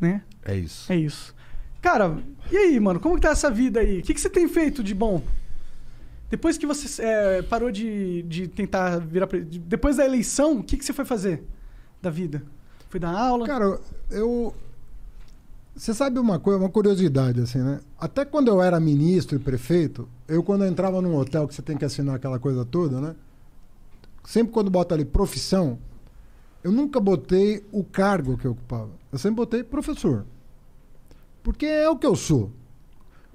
né? É isso. É isso. Cara, e aí, mano? Como que tá essa vida aí? O que, que você tem feito de bom? Depois que você é, parou de, de tentar virar. Depois da eleição, o que, que você foi fazer da vida? Foi dar aula? Cara, eu. Você sabe uma coisa, uma curiosidade, assim, né? Até quando eu era ministro e prefeito, eu quando eu entrava num hotel que você tem que assinar aquela coisa toda, né? Sempre quando bota ali profissão, eu nunca botei o cargo que eu ocupava. Eu sempre botei professor. Porque é o que eu sou.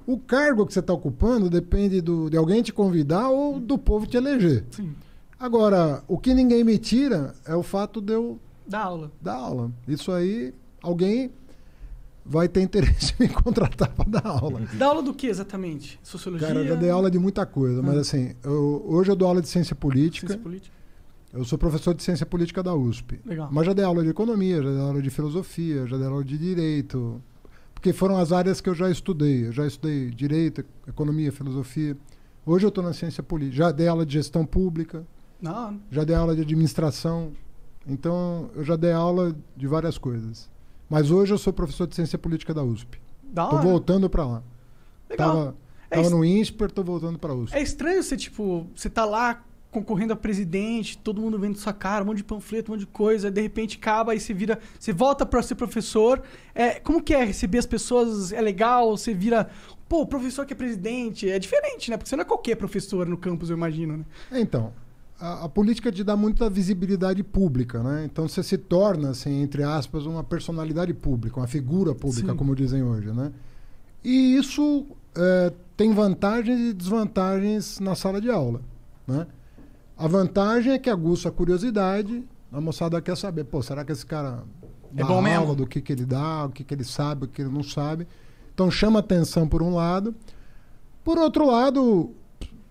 O cargo que você está ocupando depende do, de alguém te convidar ou do povo te eleger. Sim. Agora, o que ninguém me tira é o fato de eu. Dar aula. Dar aula. Isso aí, alguém vai ter interesse em me contratar para dar aula. Dá aula do que exatamente? Sociologia? Cara, eu já dei aula de muita coisa, ah. mas assim, eu, hoje eu dou aula de ciência política. Ciência política. Eu sou professor de ciência política da USP. Legal. Mas já dei aula de economia, já dei aula de filosofia, já dei aula de direito. Porque foram as áreas que eu já estudei. Eu já estudei direito, economia, filosofia. Hoje eu estou na ciência política. Já dei aula de gestão pública. Não. Já dei aula de administração. Então, eu já dei aula de várias coisas. Mas hoje eu sou professor de ciência política da USP. Da voltando para lá. Legal. Tava, é tava é est... no INSPER, estou voltando para a USP. É estranho você, tipo, você tá lá concorrendo a presidente, todo mundo vendo sua cara, um monte de panfleto, um monte de coisa, de repente acaba e você vira, você volta para ser professor. É, como que é receber as pessoas? É legal? Você vira, pô, o professor que é presidente, é diferente, né? Porque você não é qualquer professor no campus, eu imagino, né? É, então, a, a política te dá muita visibilidade pública, né? Então você se torna, assim, entre aspas, uma personalidade pública, uma figura pública, Sim. como dizem hoje, né? E isso é, tem vantagens e desvantagens na sala de aula, né? A vantagem é que aguça a curiosidade. A moçada quer saber, pô, será que esse cara é bom mesmo? do que, que ele dá, o que, que ele sabe, o que ele não sabe. Então chama atenção por um lado. Por outro lado,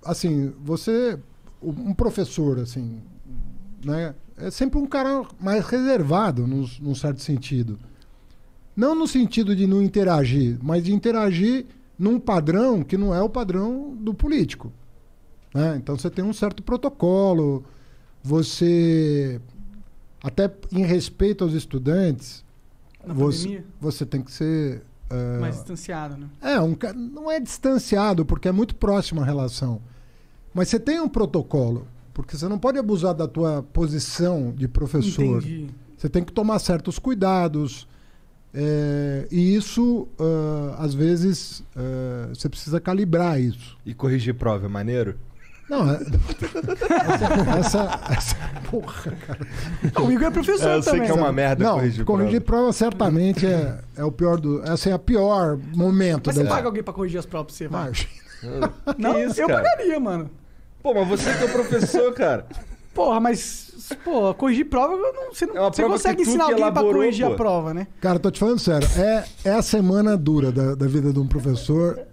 assim, você. Um professor, assim, né? É sempre um cara mais reservado, num, num certo sentido. Não no sentido de não interagir, mas de interagir num padrão que não é o padrão do político. Né? Então você tem um certo protocolo, você até em respeito aos estudantes, Na você, você tem que ser uh, mais distanciado, né? É, um, não é distanciado porque é muito próxima a relação, mas você tem um protocolo porque você não pode abusar da tua posição de professor. Entendi. Você tem que tomar certos cuidados. É, e isso, uh, às vezes, uh, você precisa calibrar isso. E corrigir prova é maneiro? Não, é- essa, essa, essa, Porra, cara. Comigo é professor é, também. eu também. sei que é uma né? merda não, corrigir prova. Corrigir prova certamente é, é o pior do... Essa é a pior momento. Mas você paga alguém pra corrigir as provas pra você, vai? Imagina. Não, isso, eu cara? pagaria, mano. Pô, mas você que é o professor, cara. Porra, mas, pô, corrigir prova, não, você não é você consegue ensinar alguém elaborou, pra corrigir pô. a prova, né? Cara, tô te falando sério, é, é a semana dura da, da vida de um professor